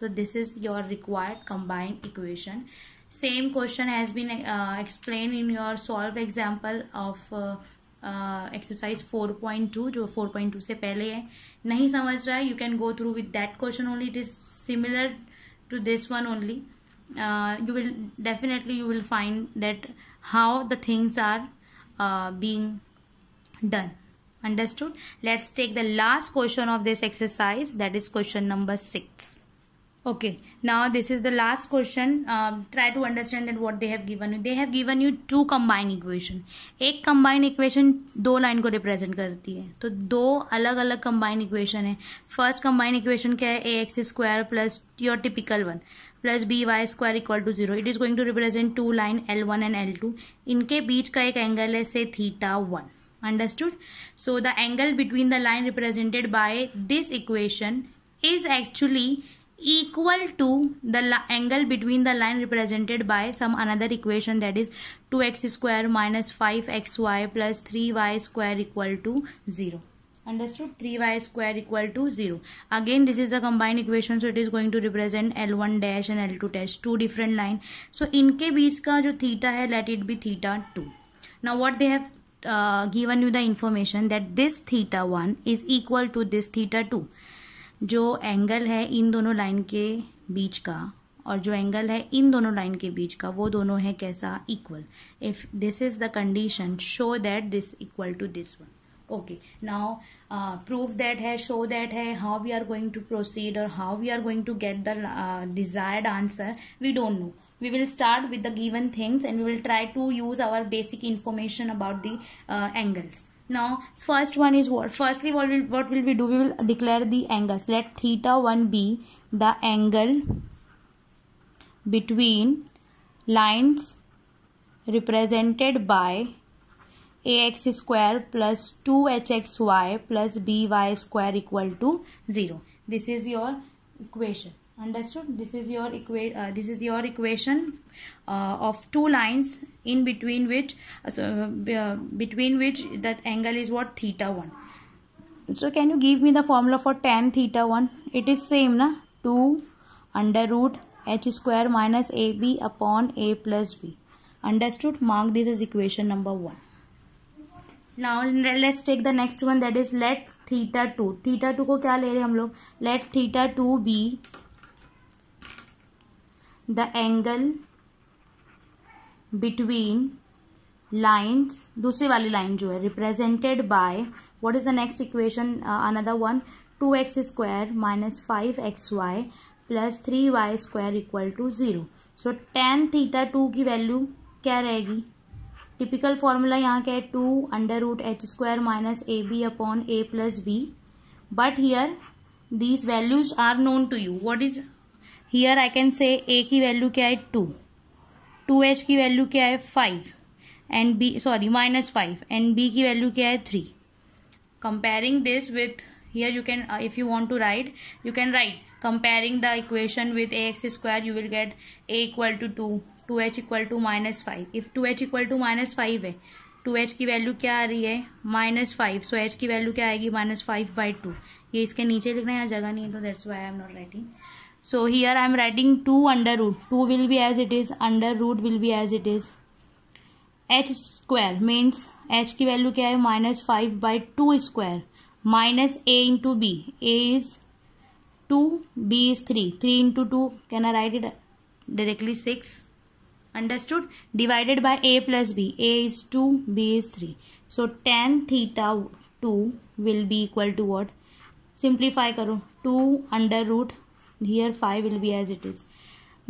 तो this is your required combined equation same question has been explain in your solve example of exercise four point two जो फोर पॉइंट टू से पहले है नहीं समझ रहा है you can go through with that question only it is similar to this one only you will definitely you will find that how the things are being done understood let's take the last question of this exercise that is question number 6 okay now this is the last question uh, try to understand that what they have given you they have given you two combined equation ek combined equation do line ko represent karti hai to do alag alag combined equation hai first combined equation kya hai ax square plus your typical one one plus B Y square equal to zero it is going to represent two line L one and L two इनके बीच का एक angle है say theta one understood so the angle between the line represented by this equation is actually equal to the angle between the line represented by some another equation that is 2x square minus 5xy plus 3y square equal to 0 understood 3y square equal to 0 again this is a combined equation so it is going to represent l1 dash and l2 dash two different line so इनके बीच का जो theta है let it be theta 2 now what they have uh, given you the information that this theta 1 is equal to this theta 2 जो angle है इन दोनों line के बीच का और जो एंगल है इन दोनों लाइन के बीच का वो दोनों uh, है कैसा equal if this is the condition show that this equal to this one okay now prove that है शो दैट है how we are going to proceed और how we are going to get the desired answer we don't know we will start with the given things and we will try to use our basic information about the angles now first one is what firstly what will what will we do we will declare the angles let theta 1 be the angle between lines represented by ax square plus 2hxy plus by square equal to 0 this is your equation understood this is your equa uh, this is your equation uh, of two lines in between which uh, so, uh, between which that angle is what theta 1 so can you give me the formula for tan theta 1 it is same na 2 under root h square minus ab upon a plus b understood mark this as equation number 1 now let's take the next one that is let theta 2 theta 2 ko kya ले hum log? let theta 2 be the angle between lines दूसरी वाली line जो है represented by what is the next equation another one two X square minus five X Y plus three Y square equal to zero so tan theta two की value क्या रहेगी typical formula यहाँ क्या है two under root H square minus A B upon A plus B but here these values are known to you what is here I can say A की value क्या है two two H की value क्या है five and B sorry minus five and B की value क्या है three comparing this with can if you want to write you can write comparing the equation comparing A X square you will get A equal to two two H equal to minus five if two H equal to minus five है two H की value क्या आ रही है minus five so H की value क्या आएगी minus five by to ये इसके नीचे लिखना है यहाँ जगह नहीं है तो that's why I am not writing so here i am writing 2 under root 2 will be as it is under root will be as it is h square means h की वैल्यू क्या है minus five by two square minus a into b a is two b is three three into two can I write it directly six understood divided by a plus B a is two b is three so tan theta two will be equal to what simplify करो two under root here five will be as it is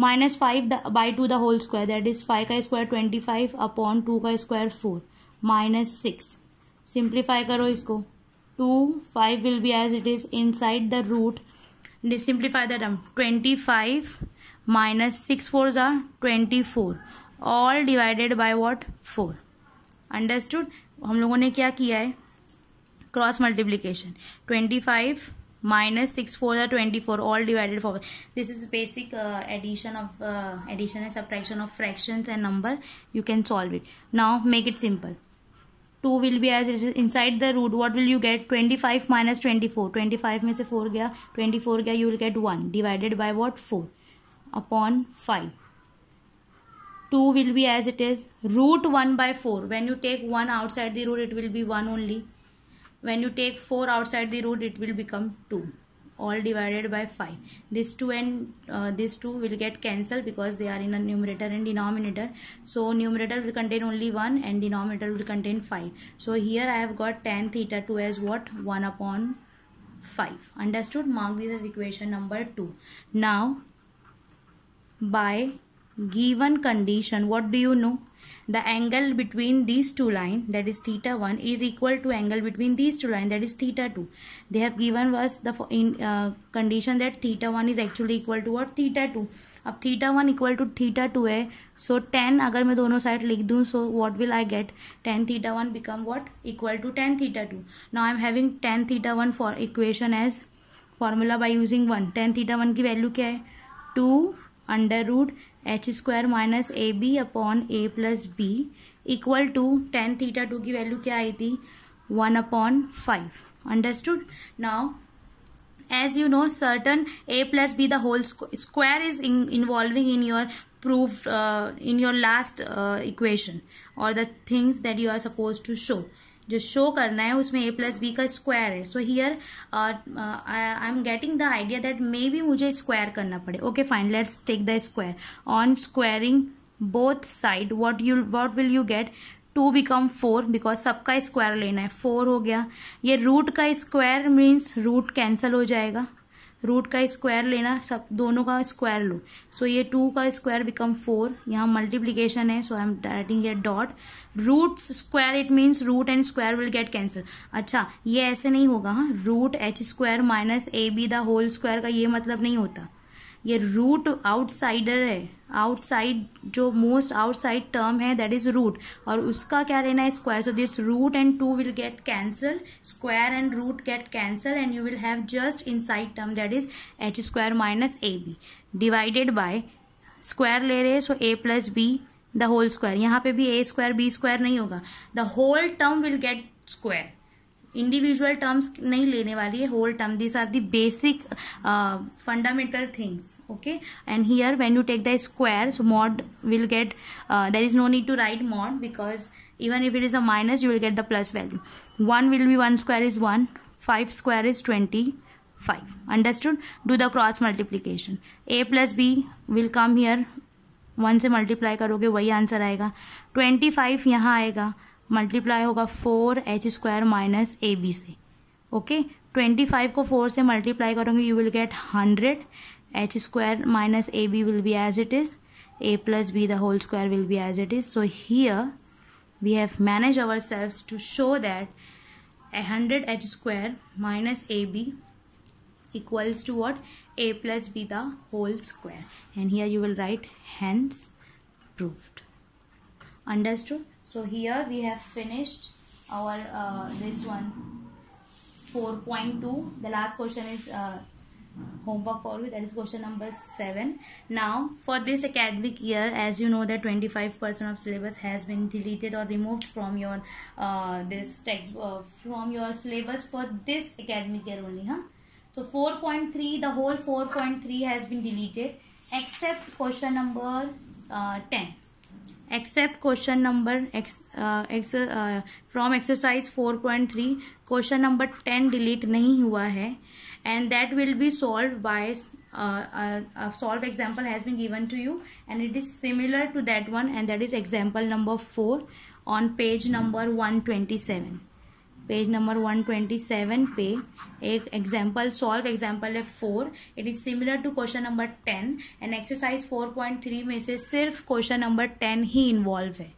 minus five by two the whole square that is five का square twenty five upon two का square four minus six simplify करो इसको two five will be as it is inside the root simplify the twenty five minus six four जार twenty four all divided by what four understood हम लोगों ने क्या किया है cross multiplication twenty five minus 6 4 are 24 all divided for this is basic uh, addition of uh, addition and subtraction of fractions and number you can solve it now make it simple 2 will be as inside the root what will you get 25 minus 24 25 में से 4 गया 24 गया you will get 1 divided by what 4 upon 5 2 will be as it is root 1 by 4 when you take 1 outside the root it will be 1 only when you take 4 outside the root it will become 2 all divided by 5 this 2 and uh, this 2 will get cancelled because they are in a numerator and denominator so numerator will contain only 1 and denominator will contain 5 so here I have got tan theta 2 as what 1 upon 5 understood mark this as equation number 2 now by given condition what do you know the angle between these two line that is theta 1 is equal to angle between these two line that is theta 2 they have given us the in uh, condition that theta 1 is actually equal to what theta 2 अब theta one equal to theta two है so tan अगर मैं दोनों side लिख दूँ so what will I get tan theta one become what equal to tan theta two now I am having tan theta one for equation as formula by using one tan theta one की value क्या है two under root H square minus A B upon A plus b equal to tan theta two की value क्या आई थी one upon five understood now as you know certain a plus b the whole square is involving in your proof in your last equation और the things that you are suppose to show जो show करना है उसमें a plus b का square है so here I am getting the idea that maybe मुझे square करना पड़े okay fine let's take the square on squaring both side what you what will you get two become four because सबका square लेना है four हो गया ये root का स्क्वायर मीन्स रूट कैंसिल हो जाएगा रूट का स्क्वायर लेना सब दोनों का स्क्वायर लो सो so, ये टू का स्क्वायर बिकम फोर यहाँ मल्टीप्लीकेशन है सो आई एम डायरेक्टिंग ये dot root square it means root and square will get cancel अच्छा ये ऐसे नहीं होगा हाँ root H square minus A b the whole square का ये मतलब नहीं होता ये रूट आउटसाइडर है आउटसाइड जो मोस्ट आउटसाइड टर्म है दैट इज़ रूट और उसका क्या लेना है square so this root and two will get cancel square and root get cancel and you will have just inside term that is h square minus A b divided by square ले रहे so a plus b the whole square यहाँ पे भी a square b square नहीं होगा the whole term will get square individual terms नहीं लेने वाली है whole term these are the basic fundamental things okay and here when you take the square so mod will get there is no need to write mod because even if it is a minus you will get the plus value one will be one square is one five square is twenty five understood do the cross multiplication a plus b will come here one से multiply करोगे वही answer आएगा twenty five यहाँ आएगा multiply होगा four h square minus ए b से okay twenty five को four से मल्टीप्लाई करोगे you will get hundred h square minus A b will be as it is a plus b the whole square will be as it is so here we have manage our self to show that a hundred h square minus A b equals to what a plus b the whole square and here you will write hence proved understood so here we have finished our uh, this one 4.2 the last question is uh, homework for you that is question number 7 now for this academic year as you know that 25% of syllabus has been deleted or removed from your uh, this text uh, from your syllabus for this academic year only huh so 4.3 the whole 4.3 has been deleted except question number uh, 10 except question number from exercise four point three question number ten delete नहीं हुआ है and that will be solve by solve example has been given to you and it is similar to that one and that is example number four on page number one twenty seven page number 127 पे एक example solve example है for it is similar to question number ten and exercise 4.3 में से सिर्फ question number ten ही involve है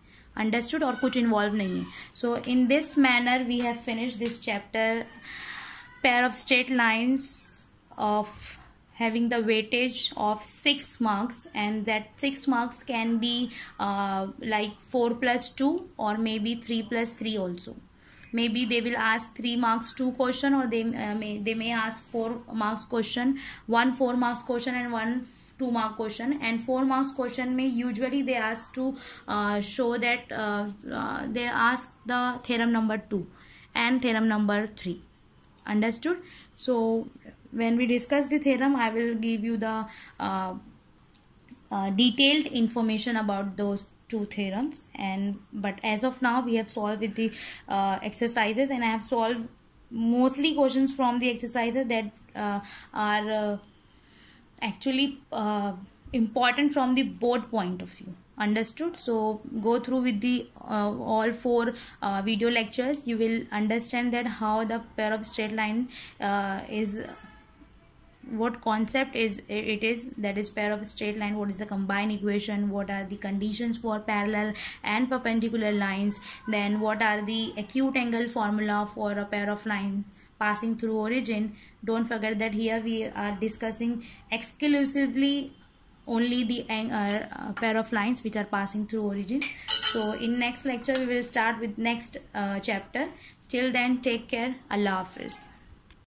understood और कुछ इन्वॉल्व नहीं है so in this manner we have finish this chapter pair of straight lines of having the weightage of 6 marks and that 6 marks can be uh, like 4 plus 2 or maybe 3 plus 3 also. maybe they will ask 3 marks 2 question or they uh, may they may ask 4 marks question one 4 marks question and one two mark question and four marks question may usually they ask to uh, show that uh, uh, they ask the theorem number two and theorem number three understood so when we discuss the theorem i will give you the uh, uh, detailed information about those two theorems and but as of now we have solved with the uh, exercises and i have solved mostly questions from the exercises that uh, are uh, actually uh, important from the board point of view understood so go through with the uh, all four uh, video lectures you will understand that how the pair of straight line uh, is what concept is it is that is pair of straight line what is the combined equation what are the conditions for parallel and perpendicular lines then what are the acute angle formula for a pair of line passing through origin don't forget that here we are discussing exclusively only the uh, uh, pair of lines which are passing through origin so in next lecture we will start with next uh, chapter till then take care allah hafiz